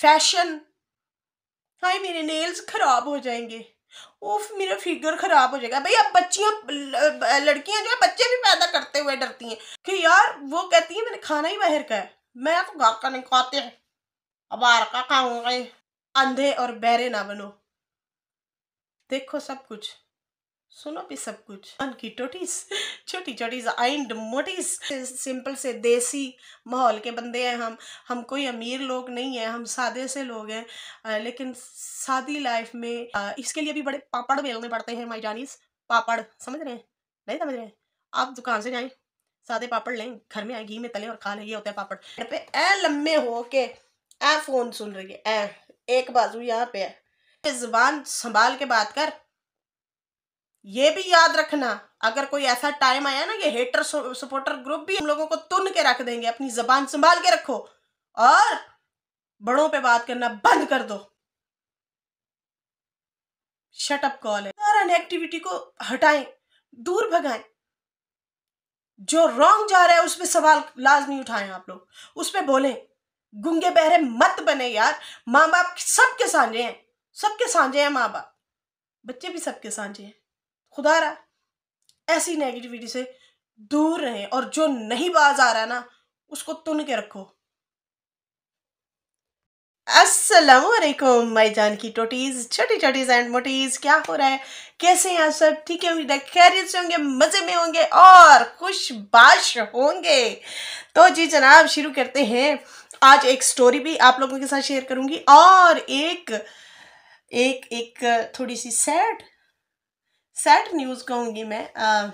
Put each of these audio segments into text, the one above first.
fashion हाय मेरे nails ख़राब हो जाएंगे उफ मेरा फिगर ख़राब हो जाएगा भाई अब बच्चियां लड़कियां जो है बच्चे भी पैदा करते हुए डरती हैं कि यार वो कहती है मैंने खाना ही बाहर का है मैं तो घर का नहीं खाते हैं अब आर का खाऊंगा अंधे और बहरे ना बनो देखो सब कुछ सुनो भी सब कुछ मन की टोटीस छोटी छोटी आइंड मोटीस सिंपल से देसी माहौल के बंदे हैं हम हम कोई अमीर लोग नहीं हैं हम सादे से लोग हैं लेकिन सादी लाइफ में इसके लिए भी बड़े पापड़ बेलने पड़ते हैं माई जानीस पापड़ समझ रहे हैं नहीं समझ रहे हैं आप दुकान से जाएं सादे पापड़ लें घर में आए घी में तलें और खा लें ये होता है पापड़ पे ए लम्बे हो के ए फोन सुन रही है ए एक बाजू यहाँ पे है जबान संभाल के बात कर ये भी याद रखना अगर कोई ऐसा टाइम आया ना ये हेटर सपोर्टर ग्रुप भी हम लोगों को तुन के रख देंगे अपनी जबान संभाल के रखो और बड़ों पे बात करना बंद कर दो शटअप कॉल है और अनएक्टिविटी को हटाएं दूर भगाएं जो रॉन्ग जा रहा है उस पर सवाल लाजमी उठाएं आप लोग उस पर बोले गुंगे बहरे मत बने यार माँ बाप सबके सांझे हैं सबके सांझे हैं माँ बाप बच्चे भी सबके सांझे हैं खुदा रहा ऐसी नेगेटिविटी से दूर रहें और जो नहीं बाज आ रहा है ना उसको तुन के रखो असलम माई जान की टोटीज़ छोटी छोटीज़ एंड मोटीज़ क्या हो रहा है कैसे हैं आप सब ठीक है उम्मीद है खैरियत से होंगे मज़े में होंगे और खुश बाश होंगे तो जी जनाब शुरू करते हैं आज एक स्टोरी भी आप लोगों के साथ शेयर करूंगी और एक एक एक थोड़ी सी सैड सैड न्यूज़ कहूंगी मैं आ,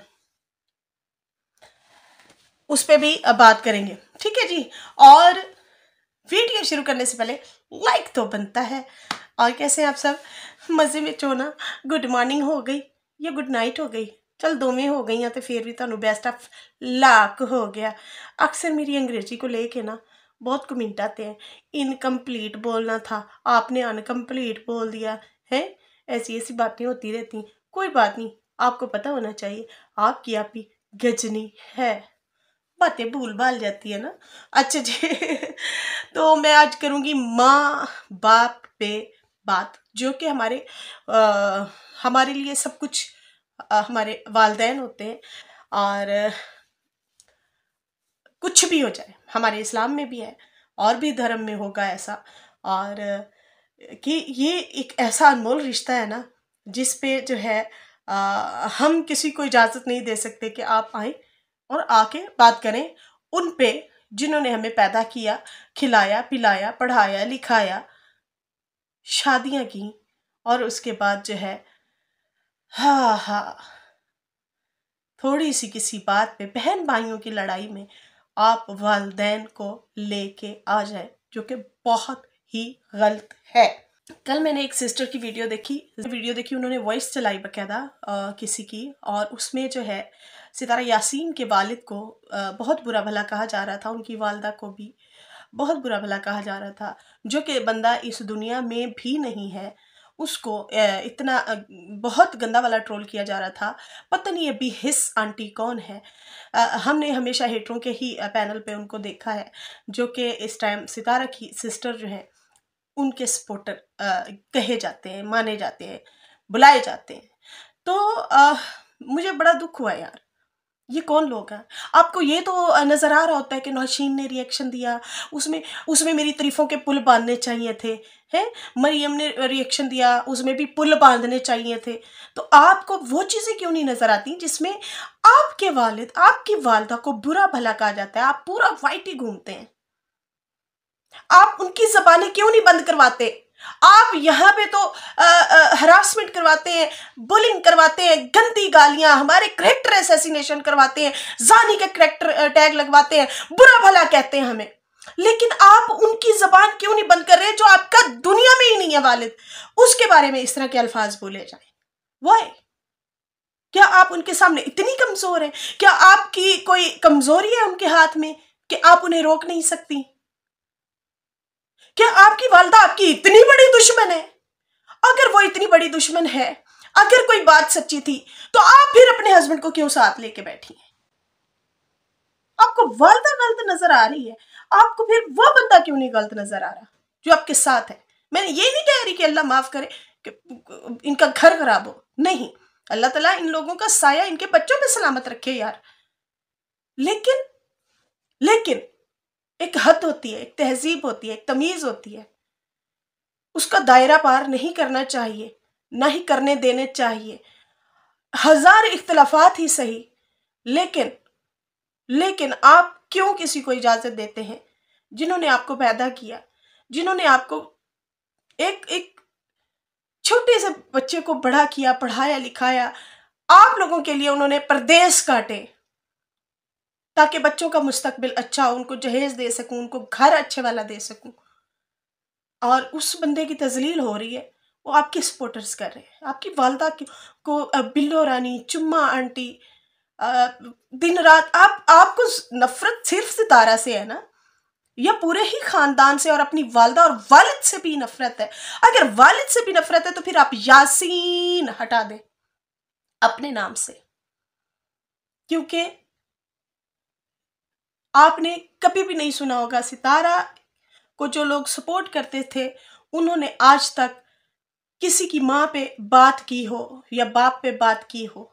उस पर भी बात करेंगे ठीक है जी और वीडियो शुरू करने से पहले लाइक तो बनता है और कैसे हैं आप सब मज़े में चो ना गुड मॉर्निंग हो गई या गुड नाइट हो गई चल दोवें हो गई तो फिर भी थोड़ा बेस्ट ऑफ लाक हो गया अक्सर मेरी अंग्रेजी को लेके ना बहुत कमेंट आते हैं इनकम्प्लीट बोलना था आपने अनकम्प्लीट बोल दिया है ऐसी ऐसी बातें होती रहती कोई बात नहीं आपको पता होना चाहिए आपकी आपी गजनी है बातें भूल भाल जाती है ना अच्छा जी तो मैं आज करूँगी माँ बाप पे बात जो कि हमारे आ, हमारे लिए सब कुछ आ, हमारे वालदेन होते हैं और कुछ भी हो जाए हमारे इस्लाम में भी है और भी धर्म में होगा ऐसा और कि ये एक ऐसा अनमोल रिश्ता है ना जिस पे जो है आ, हम किसी को इजाज़त नहीं दे सकते कि आप आए और आके बात करें उन पे जिन्होंने हमें पैदा किया खिलाया पिलाया पढ़ाया लिखाया शादियां की और उसके बाद जो है हा हा थोड़ी सी किसी बात पे बहन भाइयों की लड़ाई में आप वालदेन को लेके आ जाए जो कि बहुत ही गलत है कल मैंने एक सिस्टर की वीडियो देखी वीडियो देखी उन्होंने वॉइस चलाई बकायदा किसी की और उसमें जो है सितारा यासीन के वालिद को आ, बहुत बुरा भला कहा जा रहा था उनकी वालदा को भी बहुत बुरा भला कहा जा रहा था जो कि बंदा इस दुनिया में भी नहीं है उसको इतना बहुत गंदा वाला ट्रोल किया जा रहा था पता नहीं ये हिस आंटी कौन है हमने हमेशा हेटरों के ही पैनल पे उनको देखा है जो कि इस टाइम सितारा की सिस्टर जो हैं उनके सपोर्टर कहे जाते हैं माने जाते हैं बुलाए जाते हैं तो आ, मुझे बड़ा दुख हुआ यार ये कौन लोग हैं आपको ये तो नज़र आ रहा होता है कि नौशीन ने रिएक्शन दिया उसमें उसमें मेरी तरीफों के पुल बांधने चाहिए थे हैं मरियम ने रिएक्शन दिया उसमें भी पुल बांधने चाहिए थे तो आपको वो चीज़ें क्यों नहीं नज़र आती जिसमें आपके वालिद आपकी वालदा को बुरा भला कहा जाता है आप पूरा वाइट ही घूमते हैं आप उनकी जबानें क्यों नहीं बंद करवाते आप यहाँ पे तो हरासमेंट करवाते हैं बुलिंग करवाते हैं गंदी गालियाँ हमारे करेक्टर एसेसिनेशन करवाते हैं जानी के करेक्टर टैग लगवाते हैं बुरा भला कहते हैं हमें लेकिन आप उनकी जबान क्यों नहीं बंद कर रहे जो आपका दुनिया में ही नहीं है वालिद उसके बारे में इस तरह के अल्फाज बोले जाए वाई क्या आप उनके सामने इतनी कमज़ोर हैं क्या आपकी कोई कमज़ोरी है उनके हाथ में कि आप उन्हें रोक नहीं सकती क्या आपकी वालदा आपकी इतनी बड़ी दुश्मन है अगर वो इतनी बड़ी दुश्मन है अगर कोई बात सच्ची थी तो आप फिर अपने हस्बैंड को क्यों साथ लेके बैठी है आपको वालदा गलत नजर आ रही है आपको फिर वो बंदा क्यों नहीं गलत नजर आ रहा जो आपके साथ है मैंने ये नहीं कह रही कि अल्लाह माफ करे कि इनका घर खराब हो नहीं अल्लाह तला इन लोगों का साया इनके बच्चों पे सलामत रखे यार लेकिन लेकिन एक हद होती है एक तहजीब होती है एक तमीज़ होती है उसका दायरा पार नहीं करना चाहिए ना ही करने देने चाहिए हज़ार इख्तलाफात ही सही लेकिन लेकिन आप क्यों किसी को इजाज़त देते हैं जिन्होंने आपको पैदा किया जिन्होंने आपको एक एक छोटे से बच्चे को बड़ा किया पढ़ाया लिखाया आप लोगों के लिए उन्होंने परदेश काटे ताकि बच्चों का मुस्तकबिल अच्छा हो उनको जहेज दे सकूँ उनको घर अच्छे वाला दे सकूँ और उस बंदे की तजलील हो रही है वो आपके सपोर्टर्स कर रहे हैं आपकी वालदा को बिल्लो रानी चुम्मा आंटी दिन रात आप आपको नफ़रत सिर्फ सितारा से है ना या पूरे ही ख़ानदान से और अपनी वालदा और वालिद से भी नफ़रत है अगर वालिद से भी नफ़रत है तो फिर आप यासीन हटा दें अपने नाम से क्योंकि आपने कभी भी नहीं सुना होगा सितारा को जो लोग सपोर्ट करते थे उन्होंने आज तक किसी की माँ पे बात की हो या बाप पे बात की हो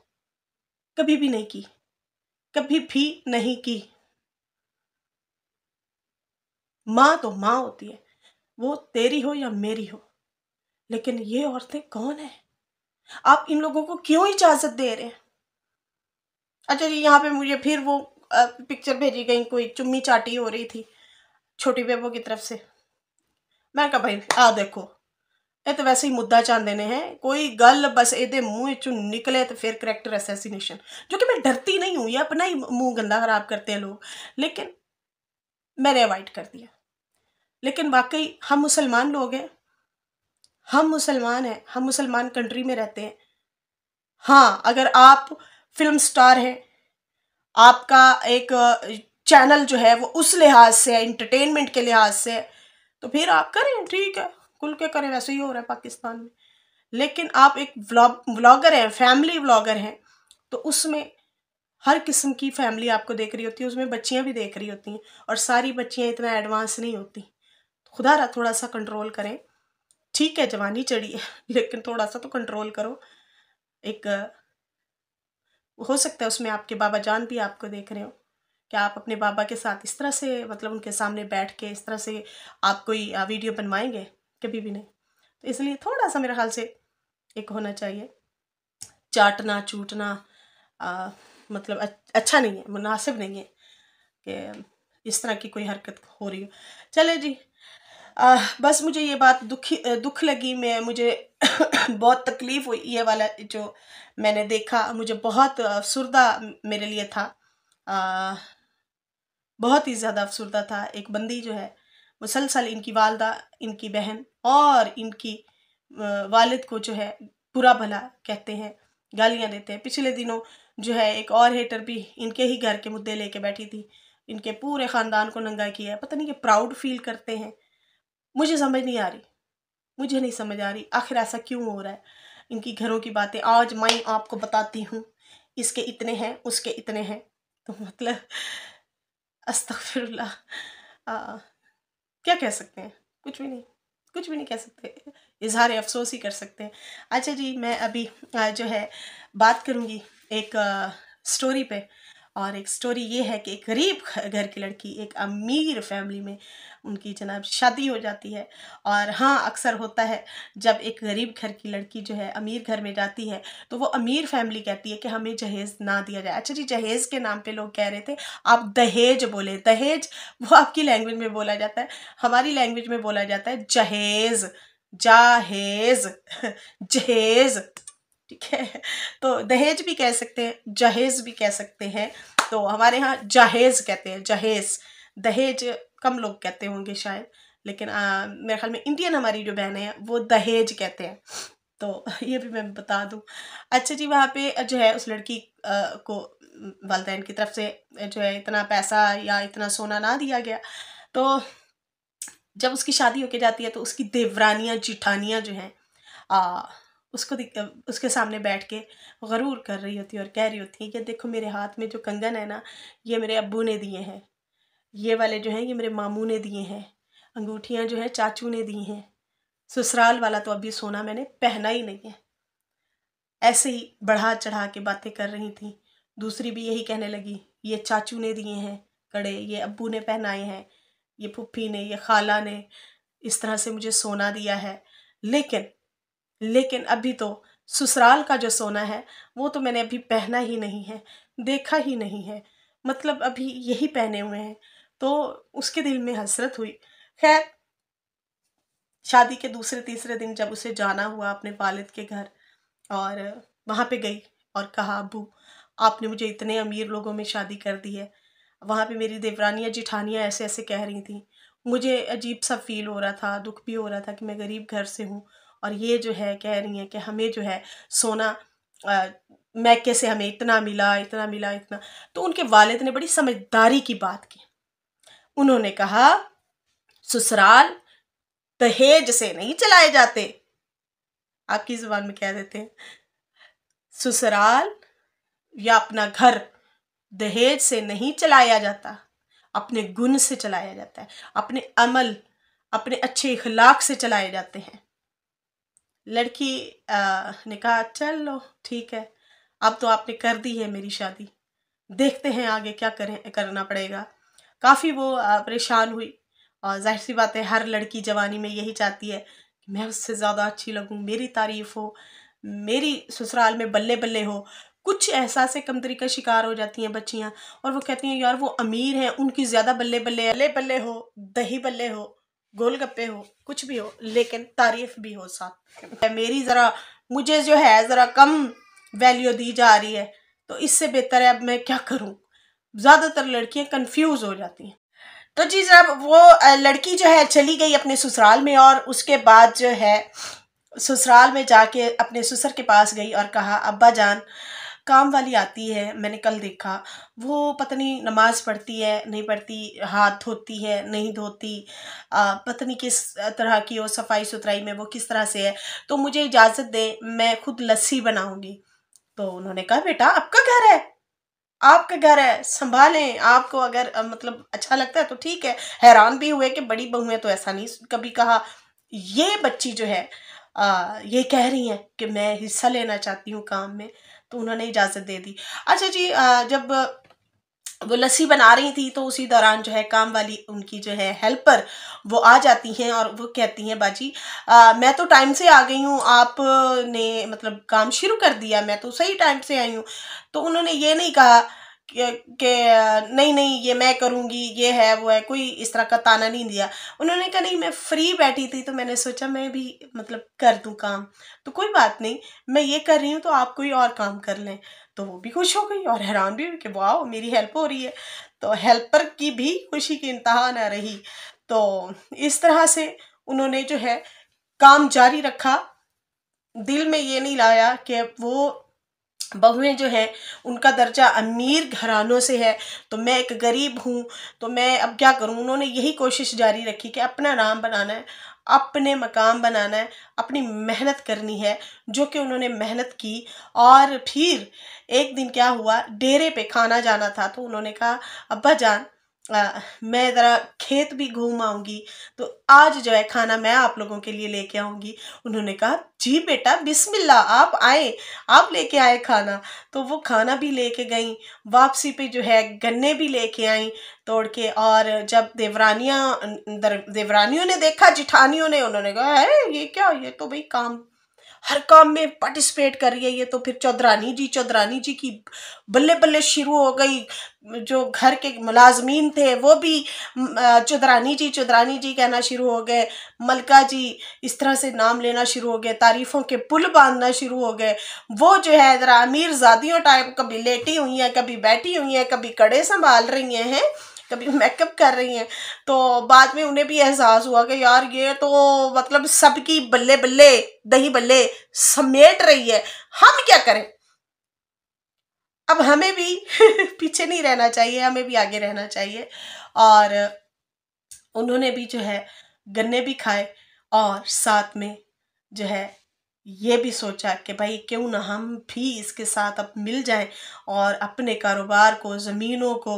कभी भी नहीं की कभी भी नहीं की माँ तो माँ होती है वो तेरी हो या मेरी हो लेकिन ये औरतें कौन है आप इन लोगों को क्यों इजाजत दे रहे हैं अच्छा जी यहाँ पे मुझे फिर वो पिक्चर भेजी गई कोई चुम्मी चाटी हो रही थी छोटी बेबो की तरफ से मैं कहा भाई आ देखो ये तो वैसे ही मुद्दा चाहते ने ਹੈ कोई गल बस ਇਹਦੇ मुँह चू निकले तो फिर करैक्टर असैसीनेशन जो कि मैं डरती नहीं हूँ ਇਹ अपना ही मुँह गंदा खराब करते हैं लोग लेकिन मैंने अवॉइड कर दिया लेकिन वाकई हम मुसलमान लोग हैं हम मुसलमान हैं हम मुसलमान कंट्री में रहते हैं हाँ अगर आप फिल्म स्टार हैं आपका एक चैनल जो है वो उस लिहाज से है इंटरटेनमेंट के लिहाज से है तो फिर आप करें ठीक है खुल के करें वैसे ही हो रहा है पाकिस्तान में लेकिन आप एक व्लॉग व्लॉगर हैं फैमिली व्लॉगर हैं तो उसमें हर किस्म की फैमिली आपको देख रही होती है उसमें बच्चियाँ भी देख रही होती हैं और सारी बच्चियाँ इतना एडवांस नहीं होती तो खुदा रहा थोड़ा सा कंट्रोल करें ठीक है जवानी चढ़ी है लेकिन थोड़ा सा तो कंट्रोल करो एक हो सकता है उसमें आपके बाबा जान भी आपको देख रहे हो कि आप अपने बाबा के साथ इस तरह से मतलब उनके सामने बैठ के इस तरह से आप कोई वीडियो बनवाएंगे कभी भी नहीं तो इसलिए थोड़ा सा मेरे ख्याल से एक होना चाहिए चाटना चूटना आ, मतलब अच्छा नहीं है मुनासिब नहीं है कि इस तरह की कोई हरकत हो रही हो चले जी आ, बस मुझे ये बात दुखी दुख लगी मैं मुझे बहुत तकलीफ़ हुई ये वाला जो मैंने देखा मुझे बहुत अफसरदा मेरे लिए था आ, बहुत ही ज़्यादा अफसरदा था एक बंदी जो है मुसलसल इनकी वालदा इनकी बहन और इनकी वालिद को जो है बुरा भला कहते हैं गालियाँ देते हैं पिछले दिनों जो है एक और हेटर भी इनके ही घर के मुद्दे लेके बैठी थी इनके पूरे ख़ानदान को नंगा किया है पता नहीं कि प्राउड फील करते हैं मुझे समझ नहीं आ रही मुझे नहीं समझ आ रही आखिर ऐसा क्यों हो रहा है इनकी घरों की बातें आज मैं आपको बताती हूँ इसके इतने हैं उसके इतने हैं तो मतलब अस्तफिरल्ला क्या कह सकते हैं कुछ भी नहीं कुछ भी नहीं कह सकते इजहार अफसोस ही कर सकते हैं अच्छा जी मैं अभी जो है बात करूँगी एक आ, स्टोरी पे और एक स्टोरी ये है कि एक गरीब घर की लड़की एक अमीर फैमिली में उनकी जनाब शादी हो जाती है और हाँ अक्सर होता है जब एक गरीब घर की लड़की जो है अमीर घर में जाती है तो वो अमीर फैमिली कहती है कि हमें जहेज़ ना दिया जाए अच्छा जी जहेज़ के नाम पे लोग कह रहे थे आप दहेज बोले दहेज वो आपकी लैंग्वेज में बोला जाता है हमारी लैंग्वेज में बोला जाता है जहेज़ जहेज़ जहेज़ ठीक है तो दहेज भी कह सकते हैं जहेज भी कह सकते हैं तो हमारे यहाँ जहेज कहते हैं जहेज दहेज कम लोग कहते होंगे शायद लेकिन आ, मेरे ख्याल में इंडियन हमारी जो बहन है वो दहेज कहते हैं तो ये भी मैं बता दूँ अच्छा जी वहाँ पे जो है उस लड़की आ, को वालदेन की तरफ से जो है इतना पैसा या इतना सोना ना दिया गया तो जब उसकी शादी होके जाती है तो उसकी देवरानियाँ जिठानियाँ जो हैं उसको उसके सामने बैठ के गरूर कर रही होती है और कह रही होती है कि देखो मेरे हाथ में जो कंगन है ना ये मेरे अब्बू ने दिए हैं ये वाले जो हैं ये मेरे मामू ने दिए हैं अंगूठियाँ जो है चाचू ने दी हैं ससुराल वाला तो अभी सोना मैंने पहना ही नहीं है ऐसे ही बढ़ा चढ़ा के बातें कर रही थी दूसरी भी यही कहने लगी ये चाचू ने दिए हैं कड़े ये अब्बू ने पहनाए हैं ये पुप्पी ने ये खाला ने इस तरह से मुझे सोना दिया है लेकिन लेकिन अभी तो ससुराल का जो सोना है वो तो मैंने अभी पहना ही नहीं है देखा ही नहीं है मतलब अभी यही पहने हुए हैं तो उसके दिल में हसरत हुई खैर शादी के दूसरे तीसरे दिन जब उसे जाना हुआ अपने वालिद के घर और वहाँ पे गई और कहा अबू आपने मुझे इतने अमीर लोगों में शादी कर दी है वहाँ पे मेरी देवरानियाँ जिठानियाँ ऐसे ऐसे कह रही थी मुझे अजीब सा फील हो रहा था दुख भी हो रहा था कि मैं गरीब घर से हूँ और ये जो है कह रही हैं कि हमें जो है सोना मैके से हमें इतना मिला इतना मिला इतना तो उनके वालिद ने बड़ी समझदारी की बात की उन्होंने कहा ससुराल दहेज से नहीं चलाए जाते आपकी ज़बान में कह देते हैं ससुराल या अपना घर दहेज से नहीं चलाया जाता अपने गुण से चलाया जाता है अपने अमल अपने अच्छे इखलाक से चलाए जाते हैं लड़की आ, ने कहा चलो ठीक है अब तो आपने कर दी है मेरी शादी देखते हैं आगे क्या करें करना पड़ेगा काफ़ी वो परेशान हुई और जाहिर सी बात है हर लड़की जवानी में यही चाहती है कि मैं उससे ज़्यादा अच्छी लगूँ मेरी तारीफ़ हो मेरी ससुराल में बल्ले बल्ले हो कुछ एहसास कमतरी का शिकार हो जाती हैं बच्चियाँ और वो कहती हैं यार वो अमीर हैं उनकी ज़्यादा बल्ले बल्ले बल्ले बल्ले हो दही बल्ले हो गोलगप्पे हो कुछ भी हो लेकिन तारीफ भी हो साथ मेरी ज़रा मुझे जो है ज़रा कम वैल्यू दी जा रही है तो इससे बेहतर है अब मैं क्या करूँ ज़्यादातर लड़कियाँ कंफ्यूज हो जाती हैं तो जी जब वो लड़की जो है चली गई अपने ससुराल में और उसके बाद जो है ससुराल में जाके अपने ससुर के पास गई और कहा अब्बा जान काम वाली आती है मैंने कल देखा वो पता नहीं नमाज़ पढ़ती है नहीं पढ़ती हाथ धोती है नहीं धोती पता नहीं किस तरह की हो सफाई सुथराई में वो किस तरह से है तो मुझे इजाज़त दे मैं खुद लस्सी बनाऊँगी तो उन्होंने कहा बेटा आपका घर है आपका घर है संभालें आपको अगर मतलब अच्छा लगता है तो ठीक है हैरान भी हुए कि बड़ी बहुएं तो ऐसा नहीं कभी कहा ये बच्ची जो है आ, ये कह रही हैं कि मैं हिस्सा लेना चाहती हूँ काम में तो उन्होंने इजाज़त दे दी अच्छा जी जब वो लस्सी बना रही थी तो उसी दौरान जो है काम वाली उनकी जो है हेल्पर वो आ जाती हैं और वो कहती हैं बाजी आ, मैं तो टाइम से आ गई हूँ आपने मतलब काम शुरू कर दिया मैं तो सही टाइम से आई हूँ तो उन्होंने ये नहीं कहा कि नहीं नहीं ये मैं करूँगी ये है वो है कोई इस तरह का ताना नहीं दिया उन्होंने कहा नहीं मैं फ्री बैठी थी तो मैंने सोचा मैं भी मतलब कर दूँ काम तो कोई बात नहीं मैं ये कर रही हूँ तो आप कोई और काम कर लें तो वो भी खुश हो गई और हैरान भी हुई कि वाह मेरी हेल्प हो रही है तो हेल्पर की भी खुशी की इंतहा ना रही तो इस तरह से उन्होंने जो है काम जारी रखा दिल में ये नहीं लाया कि वो बहुएं जो हैं उनका दर्जा अमीर घरानों से है तो मैं एक गरीब हूँ तो मैं अब क्या करूँ उन्होंने यही कोशिश जारी रखी कि अपना नाम बनाना है अपने मकाम बनाना है अपनी मेहनत करनी है जो कि उन्होंने मेहनत की और फिर एक दिन क्या हुआ डेरे पे खाना जाना था तो उन्होंने कहा अब्बा जान आ, मैं ज़रा खेत भी घूम आऊँगी तो आज जो है खाना मैं आप लोगों के लिए लेके आऊँगी उन्होंने कहा जी बेटा बिस्मिल्लाह आप आए आप लेके आए खाना तो वो खाना भी लेके गई वापसी पे जो है गन्ने भी लेके आई तोड़ के और जब देवरानियाँ देवरानियों ने देखा जिठानियों ने उन्होंने कहा अरे ये क्या ये तो भाई काम हर काम में पार्टिसिपेट कर रही है ये तो फिर चौधरानी जी चौधरानी जी की बल्ले बल्ले शुरू हो गई जो घर के मुलाजमीन थे वो भी चौधरानी जी चौधरानी जी कहना शुरू हो गए मलका जी इस तरह से नाम लेना शुरू हो गए तारीफ़ों के पुल बांधना शुरू हो गए वो जो है ज़रा अमीर जादियों टाइप कभी लेटी हुई हैं कभी बैठी हुई हैं कभी कड़े संभाल रही हैं कभी मेकअप कर रही हैं तो बाद में उन्हें भी एहसास हुआ कि यार ये तो मतलब सबकी बल्ले बल्ले दही बल्ले समेट रही है हम क्या करें अब हमें भी पीछे नहीं रहना चाहिए हमें भी आगे रहना चाहिए और उन्होंने भी जो है गन्ने भी खाए और साथ में जो है ये भी सोचा कि भाई क्यों ना हम भी इसके साथ अब मिल जाएं और अपने कारोबार को ज़मीनों को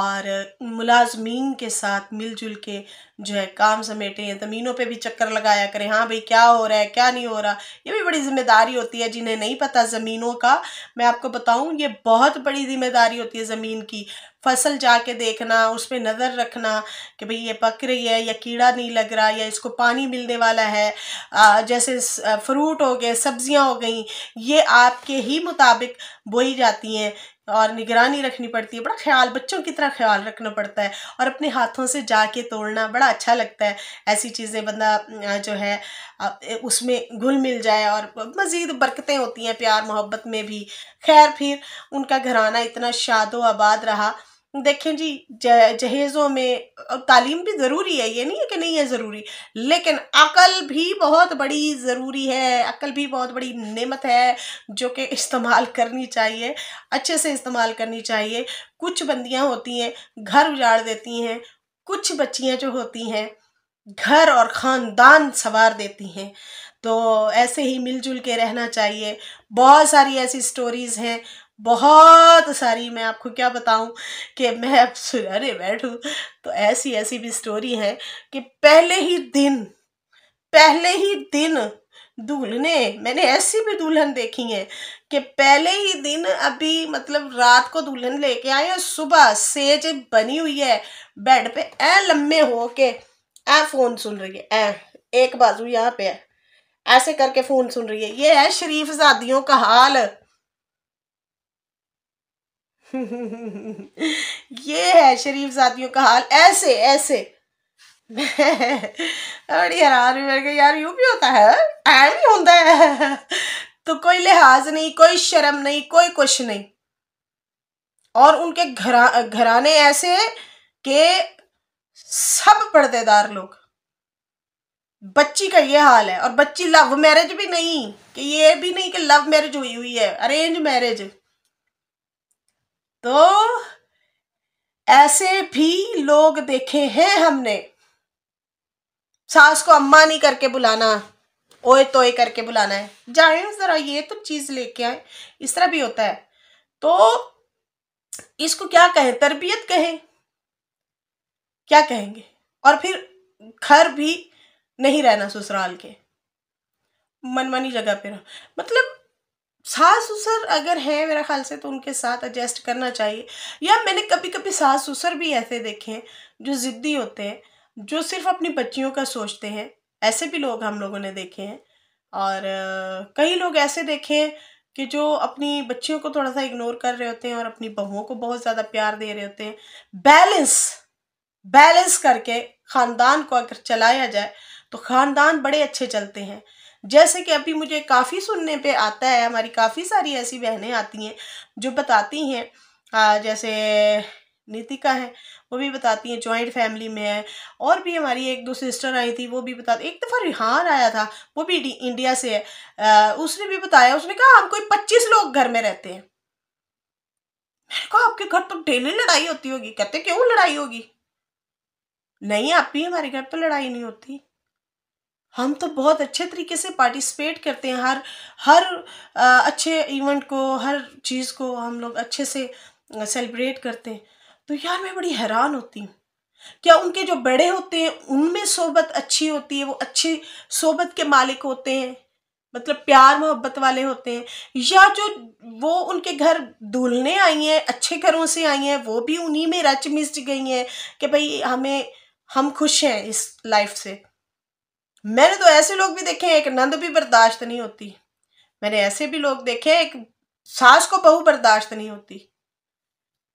और मुलाजमीन के साथ मिलजुल के जो है काम समेटें ज़मीनों पे भी चक्कर लगाया करें हाँ भाई क्या हो रहा है क्या नहीं हो रहा ये भी बड़ी ज़िम्मेदारी होती है जिन्हें नहीं पता ज़मीनों का मैं आपको बताऊँ ये बहुत बड़ी ज़िम्मेदारी होती है ज़मीन की फसल जाके देखना उस पर नज़र रखना कि भाई ये पक रही है या कीड़ा नहीं लग रहा या इसको पानी मिलने वाला है जैसे फ्रूट हो गए सब्जियां हो गई ये आपके ही मुताबिक बोई जाती हैं और निगरानी रखनी पड़ती है बड़ा ख्याल बच्चों की तरह ख्याल रखना पड़ता है और अपने हाथों से जाके तोड़ना बड़ा अच्छा लगता है ऐसी चीज़ें बंदा जो है उसमें घुल मिल जाए और मज़ीद बरकतें होती हैं प्यार मोहब्बत में भी खैर फिर उनका घराना इतना शादो आबाद रहा देखें जी जहेज़ों में तालीम भी ज़रूरी है ये नहीं है कि नहीं है ज़रूरी लेकिन अकल भी बहुत बड़ी ज़रूरी है अकल भी बहुत बड़ी नेमत है जो कि इस्तेमाल करनी चाहिए अच्छे से इस्तेमाल करनी चाहिए कुछ बंदियां होती हैं घर उजाड़ देती हैं कुछ बच्चियां जो होती हैं घर और ख़ानदान संवार देती हैं तो ऐसे ही मिलजुल के रहना चाहिए बहुत सारी ऐसी स्टोरीज़ हैं बहुत सारी मैं आपको क्या बताऊं कि मैं अब सुनाने बैठूं तो ऐसी ऐसी भी स्टोरी है कि पहले ही दिन पहले ही दिन दूल्हने मैंने ऐसी भी दुल्हन देखी है कि पहले ही दिन अभी मतलब रात को दुल्हन लेके आए और सुबह सेज बनी हुई है बेड पे ऐ लम्बे हो के ऐ फोन सुन रही है ए एक बाजू यहाँ पे है ऐसे करके फोन सुन रही है ये है शरीफ जादियों का हाल ये है शरीफ साथियों का हाल ऐसे ऐसे बड़ी हैरान हुई मेरे यार यूं भी होता है ऐन ही होता है तो कोई लिहाज नहीं कोई शर्म नहीं कोई कुछ नहीं और उनके घरा घराने ऐसे के सब पर्देदार लोग बच्ची का ये हाल है और बच्ची लव मैरिज भी नहीं कि ये भी नहीं कि लव मैरिज हुई हुई है अरेंज मैरिज तो ऐसे भी लोग देखे हैं हमने सास को अम्मा नहीं करके बुलाना ओए तोए करके बुलाना है जाए जरा ये तो चीज लेके आए इस तरह भी होता है तो इसको क्या कहें तरबियत कहें क्या कहेंगे और फिर घर भी नहीं रहना ससुराल के मनमानी जगह पे रहो मतलब सास ससुर अगर है मेरा ख्याल से तो उनके साथ एडजस्ट करना चाहिए या मैंने कभी कभी सास ससुर भी ऐसे देखे हैं जो ज़िद्दी होते हैं जो सिर्फ अपनी बच्चियों का सोचते हैं ऐसे भी लोग हम लोगों ने देखे हैं और कई लोग ऐसे देखे हैं कि जो अपनी बच्चियों को थोड़ा सा इग्नोर कर रहे होते हैं और अपनी बहुओं को बहुत ज़्यादा प्यार दे रहे होते हैं बैलेंस बैलेंस करके ख़ानदान को अगर चलाया जाए तो ख़ानदान बड़े अच्छे चलते हैं जैसे कि अभी मुझे काफ़ी सुनने पे आता है हमारी काफ़ी सारी ऐसी बहनें आती हैं जो बताती हैं जैसे नीतिका है वो भी बताती हैं जॉइंट फैमिली में है और भी हमारी एक दो सिस्टर आई थी वो भी बताती एक दफ़ा रिहान आया था वो भी इंडिया से है आ, उसने भी बताया उसने कहा हम कोई पच्चीस लोग घर में रहते हैं मैंने कहा आपके घर तो डेली लड़ाई होती होगी कहते क्यों लड़ाई होगी नहीं आप भी हमारे घर पर लड़ाई नहीं होती हम तो बहुत अच्छे तरीके से पार्टिसिपेट करते हैं हर हर अच्छे इवेंट को हर चीज़ को हम लोग अच्छे से सेलिब्रेट करते हैं तो यार मैं बड़ी हैरान होती हूँ क्या उनके जो बड़े होते हैं उनमें सोबत अच्छी होती है वो अच्छी सोबत के मालिक होते हैं मतलब प्यार मोहब्बत वाले होते हैं या जो वो उनके घर धुलने आई हैं अच्छे घरों से आई हैं वो भी उन्हीं में रच मिस गई हैं कि भाई हमें हम खुश हैं इस लाइफ से मैंने तो ऐसे लोग भी देखे हैं एक नंद भी बर्दाश्त नहीं होती मैंने ऐसे भी लोग देखे एक सास को बहू बर्दाश्त नहीं होती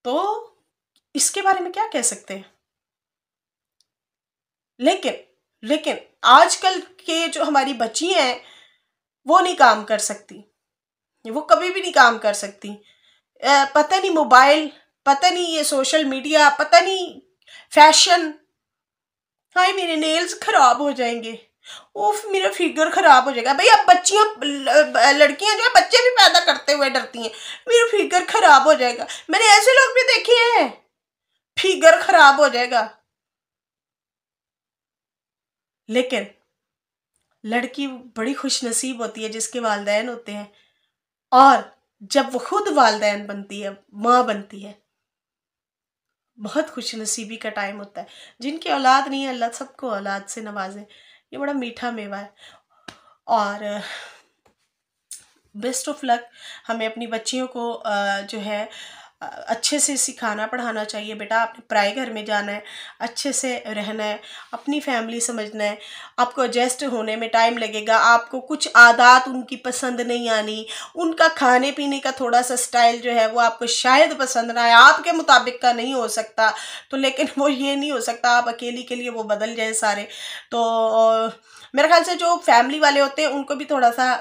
तो इसके बारे में क्या कह सकते हैं लेकिन लेकिन आजकल के जो हमारी बच्ची हैं वो नहीं काम कर सकती वो कभी भी नहीं काम कर सकती पता नहीं मोबाइल पता नहीं ये सोशल मीडिया पता नहीं फैशन हाय मेरे नेल्स खराब हो जाएंगे उफ मेरा फिगर ख़राब हो जाएगा भाई अब बच्चियाँ लड़कियाँ जो है बच्चे भी पैदा करते हुए डरती हैं मेरा फिगर ख़राब हो जाएगा मैंने ऐसे लोग भी देखे हैं फिगर ख़राब हो जाएगा लेकिन लड़की बड़ी खुश नसीब होती है जिसके वालदेन होते हैं और जब वो खुद वालदेन बनती है माँ बनती है बहुत खुश नसीबी का टाइम होता है जिनकी औलाद नहीं है अल्लाह सबको औलाद से नवाजे ये बड़ा मीठा मेवा है और बेस्ट ऑफ लक हमें अपनी बच्चियों को जो है अच्छे से सिखाना पढ़ाना चाहिए बेटा आपने पराए घर में जाना है अच्छे से रहना है अपनी फैमिली समझना है आपको एडजस्ट होने में टाइम लगेगा आपको कुछ आदत उनकी पसंद नहीं आनी उनका खाने पीने का थोड़ा सा स्टाइल जो है वो आपको शायद पसंद ना आए आपके मुताबिक का नहीं हो सकता तो लेकिन वो ये नहीं हो सकता आप अकेली के लिए वो बदल जाए सारे तो मेरे ख्याल से जो फैमिली वाले होते हैं उनको भी थोड़ा सा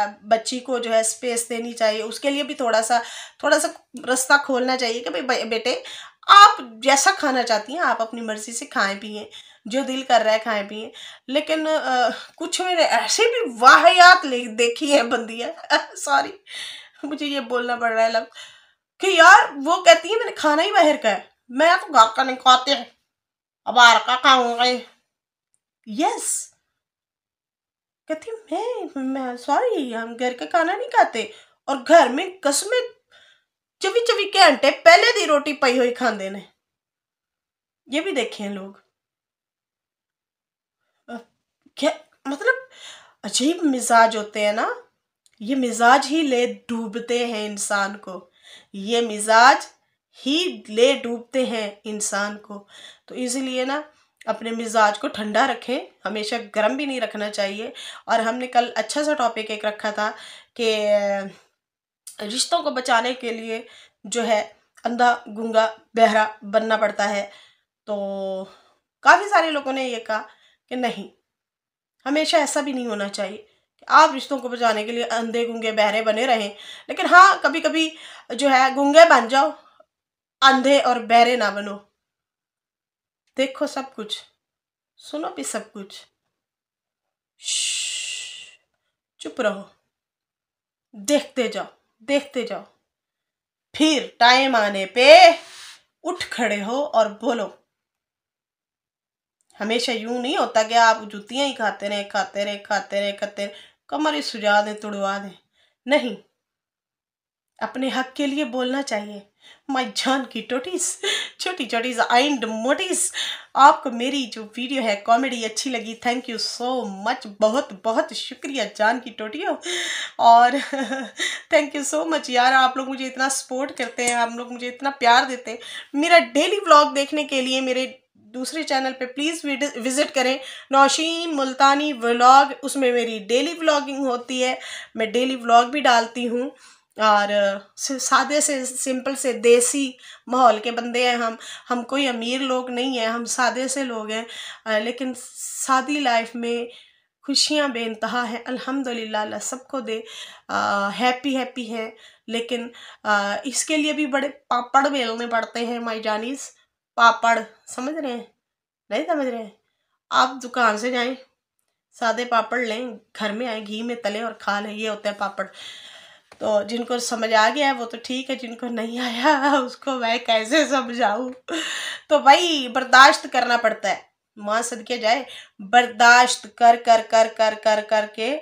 बच्ची को जो है स्पेस देनी चाहिए उसके लिए भी थोड़ा सा थोड़ा सा रास्ता खोलना चाहिए कि भाई बेटे आप जैसा खाना चाहती हैं आप अपनी मर्ज़ी से खाएं पिए जो दिल कर रहा है खाएं पिए लेकिन आ, कुछ मैंने ऐसे भी वाहियात देखी है बंदियाँ सॉरी मुझे ये बोलना पड़ रहा है लग कि यार वो कहती है मैंने खाना ही बाहर का है मैं तो घर का नहीं खाते अब आर का खाऊंगा यस कहती मैं मैं सॉरी हम घर का खाना नहीं खाते और घर में कसमें चौबी चौबी घंटे पहले दी रोटी पाई हुई खाते ने ये भी देखे हैं लोग क्या मतलब अजीब मिजाज होते हैं ना ये मिजाज ही ले डूबते हैं इंसान को ये मिजाज ही ले डूबते हैं इंसान को तो इसलिए ना अपने मिजाज को ठंडा रखें हमेशा गर्म भी नहीं रखना चाहिए और हमने कल अच्छा सा टॉपिक एक रखा था कि रिश्तों को बचाने के लिए जो है अंधा गुंगा बहरा बनना पड़ता है तो काफ़ी सारे लोगों ने ये कहा कि नहीं हमेशा ऐसा भी नहीं होना चाहिए कि आप रिश्तों को बचाने के लिए अंधे गुंगे बहरे बने रहें लेकिन हाँ कभी कभी जो है गुंगे बन जाओ अंधे और बहरे ना बनो देखो सब कुछ सुनो भी सब कुछ चुप रहो देखते जाओ देखते जाओ फिर टाइम आने पे उठ खड़े हो और बोलो हमेशा यूं नहीं होता कि आप जूतियां ही खाते रहे खाते रहे खाते रहे खाते रहे कमर ही सुझा दें तुड़वा दें नहीं अपने हक के लिए बोलना चाहिए माय जान की टोटीस छोटी छोटी आइंड मोटीस आपको मेरी जो वीडियो है कॉमेडी अच्छी लगी थैंक यू सो मच बहुत बहुत शुक्रिया जान की टोटियों और थैंक यू सो मच यार आप लोग मुझे इतना सपोर्ट करते हैं आप लोग मुझे इतना प्यार देते हैं मेरा डेली व्लॉग देखने के लिए मेरे दूसरे चैनल पे प्लीज़ विज़िट करें नौशीन मुल्तानी व्लॉग उसमें मेरी डेली व्लॉगिंग होती है मैं डेली व्लॉग भी डालती हूँ और सादे से सिंपल से देसी माहौल के बंदे हैं हम हम कोई अमीर लोग नहीं हैं हम सादे से लोग हैं लेकिन सादी लाइफ में खुशियाँ बेानतहा हैं अल्हम्दुलिल्लाह अल्लाह सबको दे हैप्पी हैप्पी हैं लेकिन आ, इसके लिए भी बड़े पापड़ बेलने पड़ते हैं माई जानीस पापड़ समझ रहे हैं नहीं समझ रहे हैं आप दुकान से जाएं सादे पापड़ लें घर में आए घी में तलें और खा लें ये होता है पापड़ तो जिनको समझ आ गया है वो तो ठीक है जिनको नहीं आया उसको मैं कैसे समझाऊँ तो भाई बर्दाश्त करना पड़ता है माँ के जाए बर्दाश्त कर कर कर कर कर कर के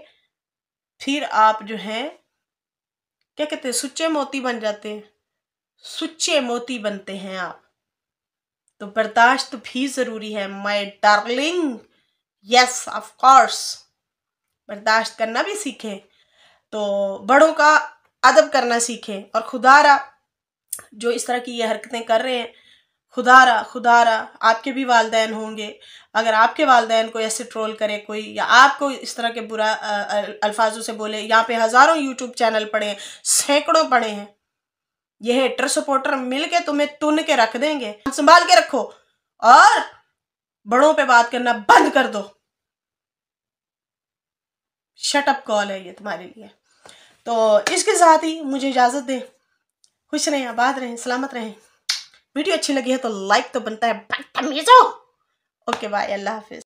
फिर आप जो हैं क्या कहते हैं सुच्चे मोती बन जाते हैं सुच्चे मोती बनते हैं आप तो बर्दाश्त भी ज़रूरी है my darling yes of course बर्दाश्त करना भी सीखें तो बड़ों का अदब करना सीखें और खुदारा जो इस तरह की ये हरकतें कर रहे हैं खुदारा खुदारा आपके भी वालदेन होंगे अगर आपके वालदेन को ऐसे ट्रोल करे कोई या आपको इस तरह के बुरा अल्फाजों से बोले यहाँ पे हज़ारों यूट्यूब चैनल पड़े हैं सैकड़ों पड़े हैं ये हेटर सपोर्टर मिल के तुम्हें तुन के रख देंगे संभाल के रखो और बड़ों पे बात करना बंद कर दो शटअप कॉल है ये तुम्हारे लिए तो इसके साथ ही मुझे इजाज़त दें खुश रहें आबाद रहें सलामत रहें वीडियो अच्छी लगी है तो लाइक तो बनता है ओके बाय अल्लाह हाफिज़